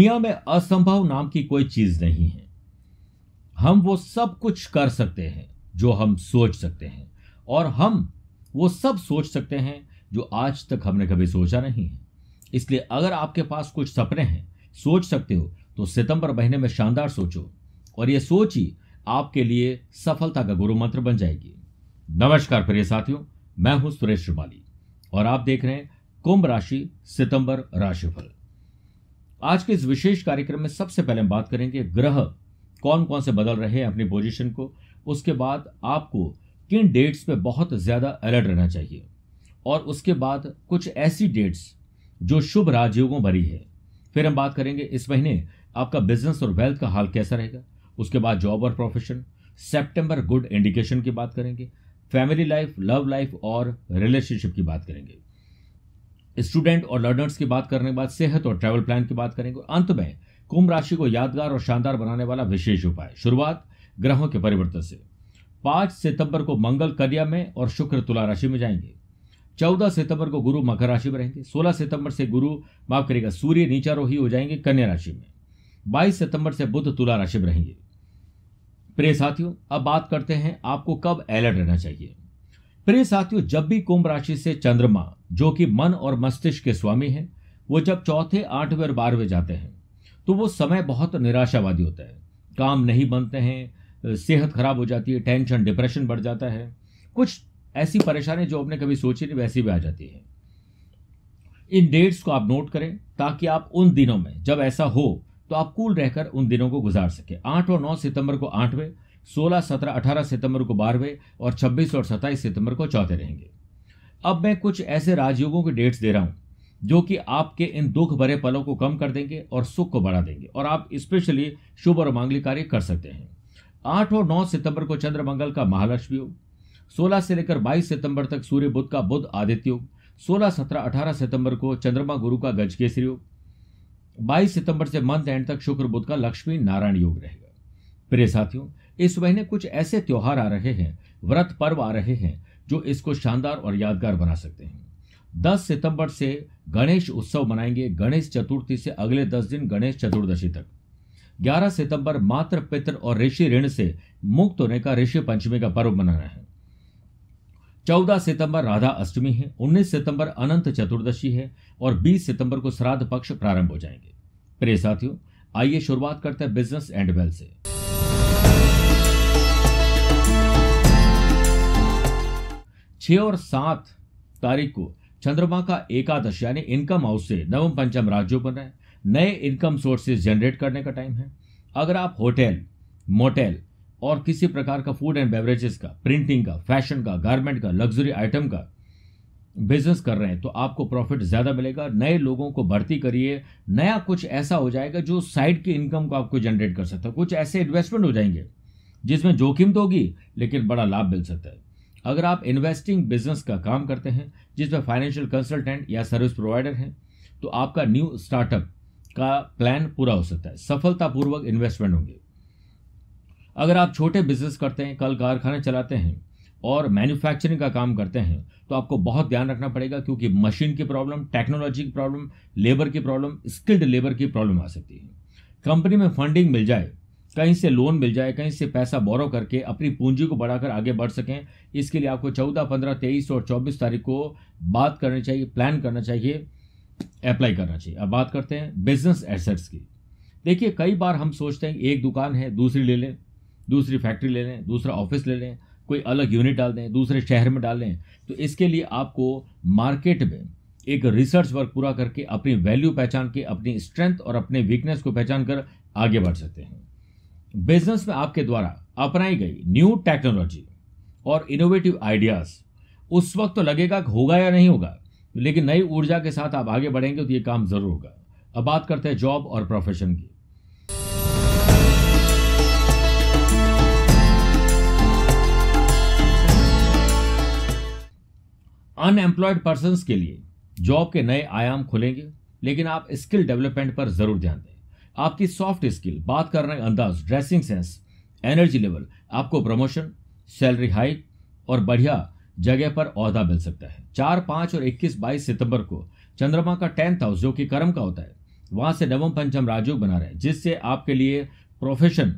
दुनिया में असंभव नाम की कोई चीज नहीं है हम वो सब कुछ कर सकते हैं जो हम सोच सकते हैं और हम वो सब सोच सकते हैं जो आज तक हमने कभी सोचा नहीं है इसलिए अगर आपके पास कुछ सपने हैं सोच सकते हो तो सितंबर महीने में शानदार सोचो और ये सोच ही आपके लिए सफलता का गुरु मंत्र बन जाएगी नमस्कार प्रिय साथियों मैं हूं सुरेश श्रिवाली और आप देख रहे हैं कुंभ राशि सितंबर राशिफल आज के इस विशेष कार्यक्रम में सबसे पहले हम बात करेंगे ग्रह कौन कौन से बदल रहे हैं अपनी पोजिशन को उसके बाद आपको किन डेट्स पे बहुत ज़्यादा अलर्ट रहना चाहिए और उसके बाद कुछ ऐसी डेट्स जो शुभ राजयोगों भरी है फिर हम बात करेंगे इस महीने आपका बिजनेस और वेल्थ का हाल कैसा रहेगा उसके बाद जॉब और प्रोफेशन सेप्टेम्बर गुड इंडिकेशन की बात करेंगे फैमिली लाइफ लव लाइफ और रिलेशनशिप की बात करेंगे स्टूडेंट और लर्नर्स की बात करने के बाद सेहत और ट्रैवल प्लान की बात करेंगे अंत में कुंभ राशि को यादगार और शानदार बनाने वाला विशेष उपाय शुरुआत ग्रहों के परिवर्तन से पांच सितंबर को मंगल कन्या में और शुक्र तुला राशि में जाएंगे चौदह सितंबर को गुरु मकर राशि में रहेंगे सोलह सितंबर से गुरु माफ करेगा सूर्य नीचारोही हो जाएंगे कन्या राशि में बाईस सितंबर से बुद्ध तुला राशि में रहेंगे प्रिय साथियों अब बात करते हैं आपको कब अलर्ट रहना चाहिए प्रिय साथियों जब भी कुंभ राशि से चंद्रमा जो कि मन और मस्तिष्क के स्वामी हैं वो जब चौथे आठवें और बारहवें जाते हैं तो वो समय बहुत निराशावादी होता है काम नहीं बनते हैं सेहत खराब हो जाती है टेंशन डिप्रेशन बढ़ जाता है कुछ ऐसी परेशानी जो आपने कभी सोची नहीं वैसी भी आ जाती है इन डेट्स को आप नोट करें ताकि आप उन दिनों में जब ऐसा हो तो आप कूल रहकर उन दिनों को गुजार सके आठ और नौ सितंबर को आठवें सोलह सत्रह अठारह सितंबर को बारहवें और छब्बीस और सत्ताईस सितंबर को चौथे रहेंगे अब मैं कुछ ऐसे राजयोगों के डेट्स दे रहा हूं जो कि आपके इन दुख भरे पलों को कम कर देंगे और सुख को बढ़ा देंगे और आप स्पेशली शुभ और मांगलिक कार्य कर सकते हैं आठ और नौ सितंबर को चंद्र मंगल का महालक्ष्मी योग सोलह से लेकर बाईस सितंबर तक सूर्य बुद्ध का बुद्ध आदित्य योग सोलह सत्रह अठारह सितंबर को चंद्रमा गुरु का गजकेसरी योग बाईस सितंबर से मंथ एंड तक शुक्र बुद्ध का लक्ष्मी नारायण योग रहेगा प्रिय साथियों इस महीने कुछ ऐसे त्योहार आ रहे हैं व्रत पर्व आ रहे हैं जो इसको शानदार और यादगार बना सकते हैं 10 सितंबर से गणेश उत्सव मनाएंगे गणेश चतुर्थी से अगले 10 दिन गणेश चतुर्दशी तक 11 सितंबर मात्र पितृ और ऋषि ऋण से मुक्त होने का ऋषि पंचमी का पर्व मनाना है 14 सितंबर राधा अष्टमी है 19 सितंबर अनंत चतुर्दशी है और 20 सितंबर को श्राद्ध पक्ष प्रारंभ हो जाएंगे प्रिय साथियों आइए शुरुआत करते हैं बिजनेस एंड वेल्थ से छः और सात तारीख को चंद्रमा का एकादश यानी इनकम हाउस से नवम पंचम राज्यों बन रहे हैं नए इनकम सोर्सेज जनरेट करने का टाइम है अगर आप होटल मोटेल और किसी प्रकार का फूड एंड बेवरेजेस का प्रिंटिंग का फैशन का गारमेंट का लग्जरी आइटम का बिजनेस कर रहे हैं तो आपको प्रॉफिट ज़्यादा मिलेगा नए लोगों को भर्ती करिए नया कुछ ऐसा हो जाएगा जो साइड की इनकम को आपको जनरेट कर सकता है कुछ ऐसे इन्वेस्टमेंट हो जाएंगे जिसमें जोखिम तो होगी लेकिन बड़ा लाभ मिल सकता है अगर आप इन्वेस्टिंग बिजनेस का काम करते हैं जिसमें फाइनेंशियल कंसल्टेंट या सर्विस प्रोवाइडर हैं तो आपका न्यू स्टार्टअप का प्लान पूरा हो सकता है सफलतापूर्वक इन्वेस्टमेंट होंगे अगर आप छोटे बिजनेस करते हैं कल कारखाने चलाते हैं और मैन्युफैक्चरिंग का काम करते हैं तो आपको बहुत ध्यान रखना पड़ेगा क्योंकि मशीन की प्रॉब्लम टेक्नोलॉजी की प्रॉब्लम लेबर की प्रॉब्लम स्किल्ड लेबर की प्रॉब्लम आ सकती है कंपनी में फंडिंग मिल जाए कहीं से लोन मिल जाए कहीं से पैसा बोरो करके अपनी पूंजी को बढ़ाकर आगे बढ़ सकें इसके लिए आपको चौदह पंद्रह तेईस और चौबीस तारीख को बात करनी चाहिए प्लान करना चाहिए अप्लाई करना चाहिए अब बात करते हैं बिजनेस एसेट्स की देखिए कई बार हम सोचते हैं एक दुकान है दूसरी ले लें दूसरी फैक्ट्री ले लें दूसरा ऑफिस ले लें कोई अलग यूनिट डाल दें दूसरे शहर में डाल दें तो इसके लिए आपको मार्केट में एक रिसर्च वर्क पूरा करके अपनी वैल्यू पहचान के अपनी स्ट्रेंथ और अपने वीकनेस को पहचान कर आगे बढ़ सकते हैं बिजनेस में आपके द्वारा अपनाई गई न्यू टेक्नोलॉजी और इनोवेटिव आइडियाज उस वक्त तो लगेगा होगा या नहीं होगा लेकिन नई ऊर्जा के साथ आप आगे बढ़ेंगे तो ये काम जरूर होगा अब बात करते हैं जॉब और प्रोफेशन की अनएम्प्लॉयड पर्सन के लिए जॉब के नए आयाम खुलेंगे लेकिन आप स्किल डेवलपमेंट पर जरूर ध्यान दें आपकी सॉफ्ट स्किल बात करने हैं अंदाज ड्रेसिंग सेंस एनर्जी लेवल आपको प्रमोशन सैलरी हाइक और बढ़िया जगह पर अहदा मिल सकता है चार पांच और इक्कीस बाईस सितंबर को चंद्रमा का टेंथ हाउस जो कि कर्म का होता है वहां से नवम पंचम राजयोग बना रहे हैं जिससे आपके लिए प्रोफेशन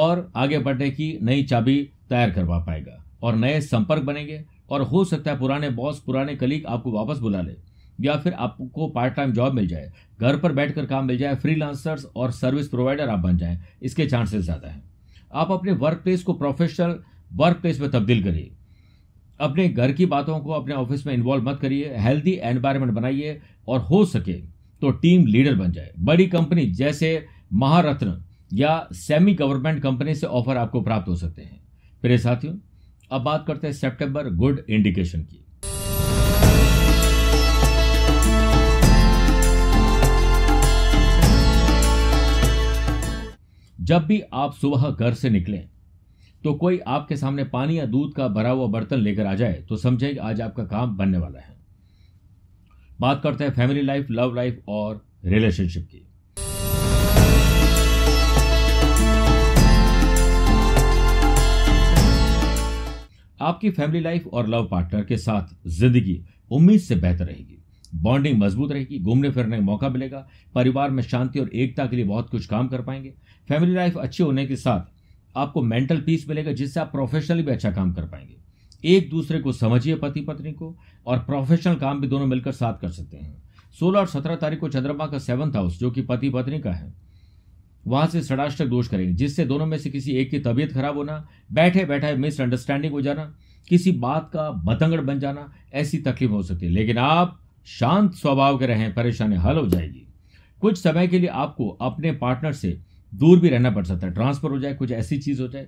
और आगे बढ़ने की नई चाबी तैयार करवा पाएगा और नए संपर्क बनेंगे और हो सकता है पुराने बॉस पुराने कलीग आपको वापस बुला ले या फिर आपको पार्ट टाइम जॉब मिल जाए घर पर बैठकर काम मिल जाए फ्रीलांसर्स और सर्विस प्रोवाइडर आप बन जाएं इसके चांसेस ज़्यादा हैं आप अपने वर्क प्लेस को प्रोफेशनल वर्क प्लेस में तब्दील करिए अपने घर की बातों को अपने ऑफिस में इन्वॉल्व मत करिए हेल्दी एनवायरमेंट बनाइए और हो सके तो टीम लीडर बन जाए बड़ी कंपनी जैसे महारत्न या सेमी गवर्नमेंट कंपनी से ऑफर आपको प्राप्त हो सकते हैं प्रिय साथियों अब बात करते हैं सितंबर गुड इंडिकेशन की जब भी आप सुबह घर से निकलें तो कोई आपके सामने पानी या दूध का भरा हुआ बर्तन लेकर आ जाए तो समझे कि आज आपका काम बनने वाला है बात करते हैं फैमिली लाइफ लव लाइफ और रिलेशनशिप की आपकी फैमिली लाइफ और लव पार्टनर के साथ जिंदगी उम्मीद से बेहतर रहेगी बॉन्डिंग मजबूत रहेगी घूमने फिरने का मौका मिलेगा परिवार में शांति और एकता के लिए बहुत कुछ काम कर पाएंगे फैमिली लाइफ अच्छी होने के साथ आपको मेंटल पीस मिलेगा जिससे आप प्रोफेशनली भी अच्छा काम कर पाएंगे एक दूसरे को समझिए पति पत्नी को और प्रोफेशनल काम भी दोनों मिलकर साथ कर सकते हैं सोलह और सत्रह तारीख को चंद्रमा का सेवंथ हाउस जो कि पति पत्नी का है वहां से षडाष्टक दोष करेंगे जिससे दोनों में से किसी एक की तबीयत खराब होना बैठे बैठे मिसअंडरस्टैंडिंग हो जाना किसी बात का बतंगड़ बन जाना ऐसी तकलीफ हो सकती है लेकिन आप शांत स्वभाव के रहें परेशानी हल हो जाएगी कुछ समय के लिए आपको अपने पार्टनर से दूर भी रहना पड़ सकता है ट्रांसफर हो जाए कुछ ऐसी चीज़ हो जाए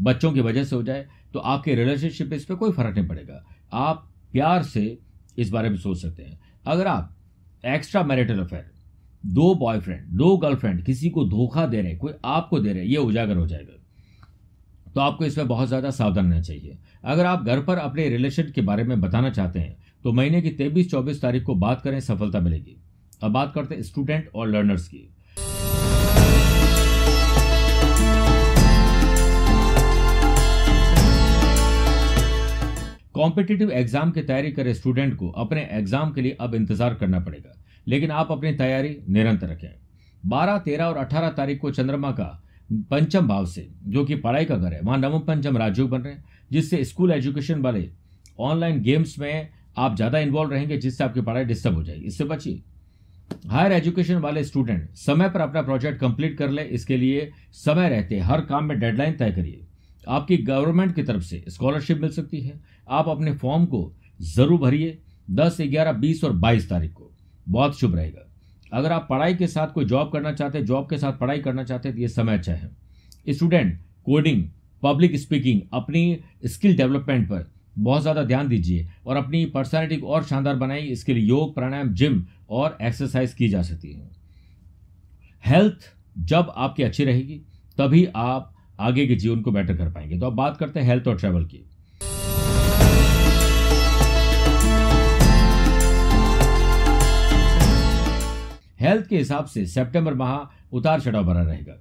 बच्चों की वजह से हो जाए तो आपके रिलेशनशिप पे इस पर कोई फर्क नहीं पड़ेगा आप प्यार से इस बारे में सोच सकते हैं अगर आप एक्स्ट्रा मैरिटल अफेयर दो बॉयफ्रेंड दो गर्लफ्रेंड किसी को धोखा दे रहे कोई आपको दे रहे ये उजागर हो जाएगा तो आपको इसमें बहुत ज़्यादा सावधान रहना चाहिए अगर आप घर पर अपने रिलेशन के बारे में बताना चाहते हैं तो महीने की तेबीस चौबीस तारीख को बात करें सफलता मिलेगी अब बात करते हैं स्टूडेंट और लर्नर्स की कॉम्पिटेटिव एग्जाम की तैयारी करे स्टूडेंट को अपने एग्जाम के लिए अब इंतजार करना पड़ेगा लेकिन आप अपनी तैयारी निरंतर रखें बारह तेरह और अठारह तारीख को चंद्रमा का पंचम भाव से जो कि पढ़ाई का घर है वहां नवम पंचम राजयोग बन रहे हैं जिससे स्कूल एजुकेशन वाले ऑनलाइन गेम्स में आप ज़्यादा इन्वॉल्व रहेंगे जिससे आपकी पढ़ाई डिस्टर्ब हो जाएगी इससे बचिए हायर एजुकेशन वाले स्टूडेंट समय पर अपना प्रोजेक्ट कंप्लीट कर ले इसके लिए समय रहते हर काम में डेडलाइन तय करिए आपकी गवर्नमेंट की तरफ से स्कॉलरशिप मिल सकती है आप अपने फॉर्म को ज़रूर भरिए दस ग्यारह बीस और बाईस तारीख को बहुत शुभ रहेगा अगर आप पढ़ाई के साथ कोई जॉब करना चाहते हैं जॉब के साथ पढ़ाई करना चाहते हैं तो ये समय अच्छा है स्टूडेंट कोडिंग पब्लिक स्पीकिंग अपनी स्किल डेवलपमेंट पर बहुत ज़्यादा ध्यान दीजिए और अपनी पर्सनैलिटी को और शानदार बनाइए इसके लिए योग प्राणायाम जिम और एक्सरसाइज की जा सकती है हेल्थ जब आपकी अच्छी रहेगी तभी आप आगे के जीवन को बेटर कर पाएंगे तो अब बात करते हैं हेल्थ और ट्रैवल की हेल्थ के हिसाब से सितंबर माह उतार चढ़ाव भरा रहेगा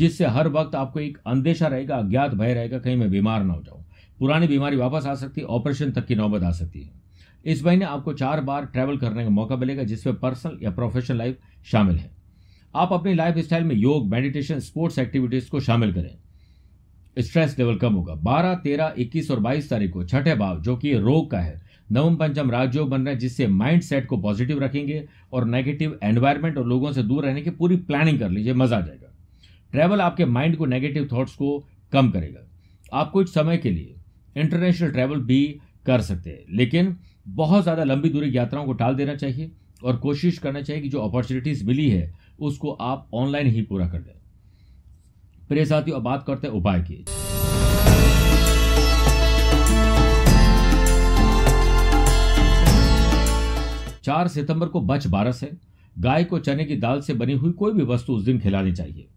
जिससे हर वक्त आपको एक अंदेशा रहेगा अज्ञात भय रहेगा कहीं मैं बीमार ना हो जाऊं पुरानी बीमारी वापस आ सकती है ऑपरेशन तक की नौबत आ सकती है इस महीने आपको चार बार ट्रैवल करने का मौका मिलेगा जिसमें पर्सनल या प्रोफेशनल लाइफ शामिल है आप अपनी लाइफ स्टाइल में योग मेडिटेशन स्पोर्ट्स एक्टिविटीज़ को शामिल करें स्ट्रेस लेवल कम होगा बारह तेरह इक्कीस और बाईस तारीख को छठे भाव जो कि रोग का है नवम पंचम राजयोग बन रहे हैं जिससे माइंड सेट को पॉजिटिव रखेंगे और नेगेटिव एनवायरमेंट और लोगों से दूर रहने की पूरी प्लानिंग कर लीजिए मजा आ जाएगा ट्रैवल आपके माइंड को नेगेटिव थॉट्स को कम करेगा आप कुछ समय के लिए इंटरनेशनल ट्रैवल भी कर सकते हैं लेकिन बहुत ज़्यादा लंबी दूरी यात्राओं को टाल देना चाहिए और कोशिश करना चाहिए कि जो अपॉर्चुनिटीज़ मिली है उसको आप ऑनलाइन ही पूरा कर दें प्रिय साथियों अब बात करते हैं उपाय की चार सितंबर को बच बारस है गाय को चने की दाल से बनी हुई कोई भी वस्तु उस दिन खिलानी चाहिए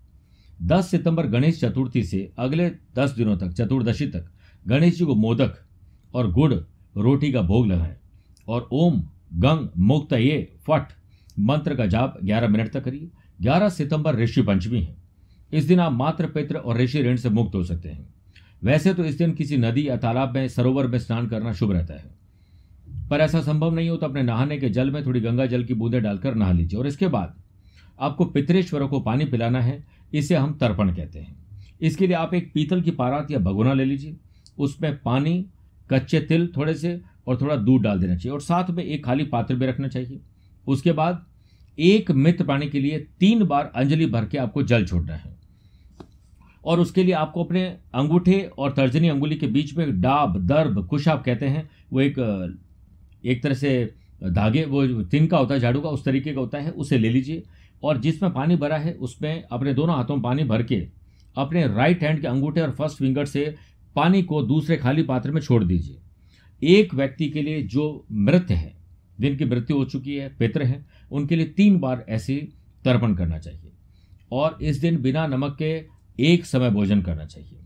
दस सितंबर गणेश चतुर्थी से अगले दस दिनों तक चतुर्दशी तक गणेश जी को मोदक और गुड़ रोटी का भोग लगाएं और ओम गंग मुक्त ये फट मंत्र का जाप 11 मिनट तक करिए 11 सितंबर ऋषि पंचमी है इस दिन आप मात्र पित्र और ऋषि ऋण से मुक्त हो सकते हैं वैसे तो इस दिन किसी नदी या तालाब में सरोवर में स्नान करना शुभ रहता है पर ऐसा संभव नहीं हो तो अपने नहाने के जल में थोड़ी गंगा जल की बूंदें डालकर नहा लीजिए और इसके बाद आपको पितरेश्वरों को पानी पिलाना है इसे हम तर्पण कहते हैं इसके लिए आप एक पीतल की पारात या भगोना ले लीजिए उसमें पानी कच्चे तिल थोड़े से और थोड़ा दूध डाल देना चाहिए और साथ में एक खाली पात्र भी रखना चाहिए उसके बाद एक मित्र पानी के लिए तीन बार अंजलि भर के आपको जल छोड़ना है और उसके लिए आपको अपने अंगूठे और तर्जनी अंगुली के बीच में डाब दर्ब आप कहते हैं वो एक एक तरह से धागे वो तीन का होता है झाड़ू का उस तरीके का होता है उसे ले लीजिए और जिसमें पानी भरा है उसमें अपने दोनों हाथों में पानी भर के अपने राइट हैंड के अंगूठे और फर्स्ट फिंगर से पानी को दूसरे खाली पात्र में छोड़ दीजिए एक व्यक्ति के लिए जो मृत है जिनकी मृत्यु हो चुकी है पितृ हैं उनके लिए तीन बार ऐसे तर्पण करना चाहिए और इस दिन बिना नमक के एक समय भोजन करना चाहिए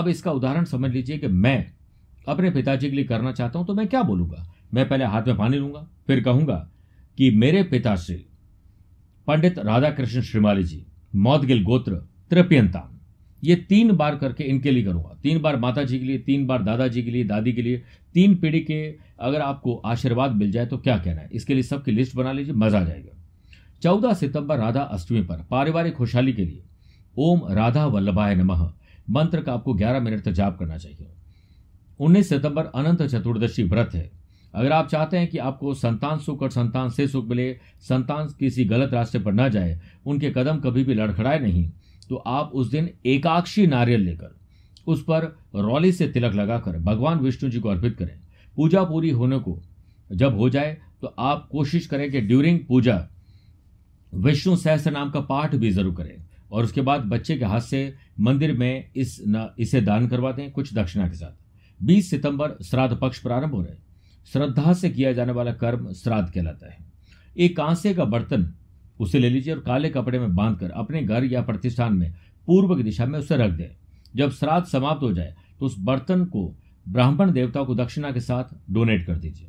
अब इसका उदाहरण समझ लीजिए कि मैं अपने पिताजी के लिए करना चाहता हूँ तो मैं क्या बोलूँगा मैं पहले हाथ में पानी लूँगा फिर कहूँगा कि मेरे पिताश्री पंडित राधाकृष्ण श्रीमाली जी मौदगिल गोत्र त्रिपियंता ये तीन बार करके इनके लिए करूँगा तीन बार माता जी के लिए तीन बार दादाजी के लिए दादी के लिए तीन पीढ़ी के अगर आपको आशीर्वाद मिल जाए तो क्या कहना है इसके लिए सबकी लिस्ट बना लीजिए मज़ा आ जाएगा चौदह सितंबर राधा अष्टमी पर पारिवारिक खुशहाली के लिए ओम राधा वल्लभाय नमः मंत्र का आपको 11 मिनट तक जाप करना चाहिए 19 सितंबर अनंत चतुर्दशी व्रत है अगर आप चाहते हैं कि आपको संतान सुख और संतान से सुख मिले संतान किसी गलत रास्ते पर ना जाए उनके कदम कभी भी लड़खड़ाए नहीं तो आप उस दिन एकाक्षी नारियल लेकर उस पर रौली से तिलक लगाकर भगवान विष्णु जी को अर्पित करें पूजा पूरी होने को जब हो जाए तो आप कोशिश करें कि ड्यूरिंग पूजा विष्णु सहस्र नाम का पाठ भी जरूर करें और उसके बाद बच्चे के हाथ से मंदिर में इस न, इसे दान करवा दें कुछ दक्षिणा के साथ 20 सितंबर श्राद्ध पक्ष प्रारंभ हो रहे श्रद्धा से किया जाने वाला कर्म श्राद्ध कहलाता है एक कांसे का बर्तन उसे ले लीजिए और काले कपड़े में बांधकर अपने घर या प्रतिष्ठान में पूर्व की दिशा में उसे रख दें जब श्राद्ध समाप्त हो जाए तो उस बर्तन को ब्राह्मण देवता को दक्षिणा के साथ डोनेट कर दीजिए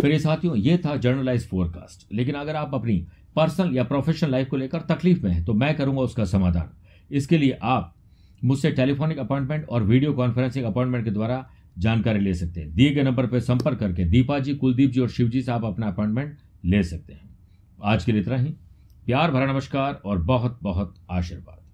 फिर ये साथियों ये था जर्नलाइज फोरकास्ट लेकिन अगर आप अपनी पर्सनल या प्रोफेशनल लाइफ को लेकर तकलीफ में हैं तो मैं करूंगा उसका समाधान इसके लिए आप मुझसे टेलीफोनिक अपॉइंटमेंट और वीडियो कॉन्फ्रेंसिंग अपॉइंटमेंट के द्वारा जानकारी ले सकते हैं दिए गए नंबर पर संपर्क करके दीपा जी कुलदीप जी और शिव जी से आप अपना अपॉइंटमेंट ले सकते हैं आज के लिए इतना ही प्यार भरा नमस्कार और बहुत बहुत आशीर्वाद